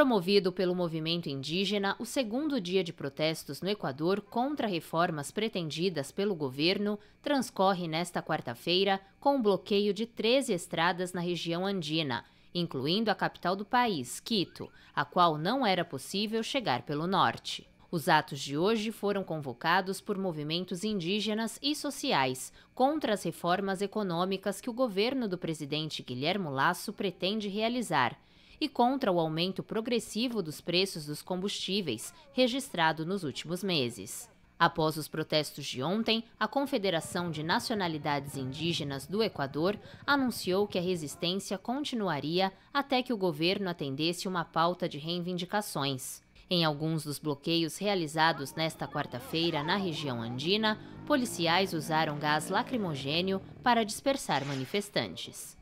Promovido pelo movimento indígena, o segundo dia de protestos no Equador contra reformas pretendidas pelo governo transcorre nesta quarta-feira com o um bloqueio de 13 estradas na região andina, incluindo a capital do país, Quito, a qual não era possível chegar pelo norte. Os atos de hoje foram convocados por movimentos indígenas e sociais contra as reformas econômicas que o governo do presidente Guilherme Lasso pretende realizar e contra o aumento progressivo dos preços dos combustíveis registrado nos últimos meses. Após os protestos de ontem, a Confederação de Nacionalidades Indígenas do Equador anunciou que a resistência continuaria até que o governo atendesse uma pauta de reivindicações. Em alguns dos bloqueios realizados nesta quarta-feira na região andina, policiais usaram gás lacrimogênio para dispersar manifestantes.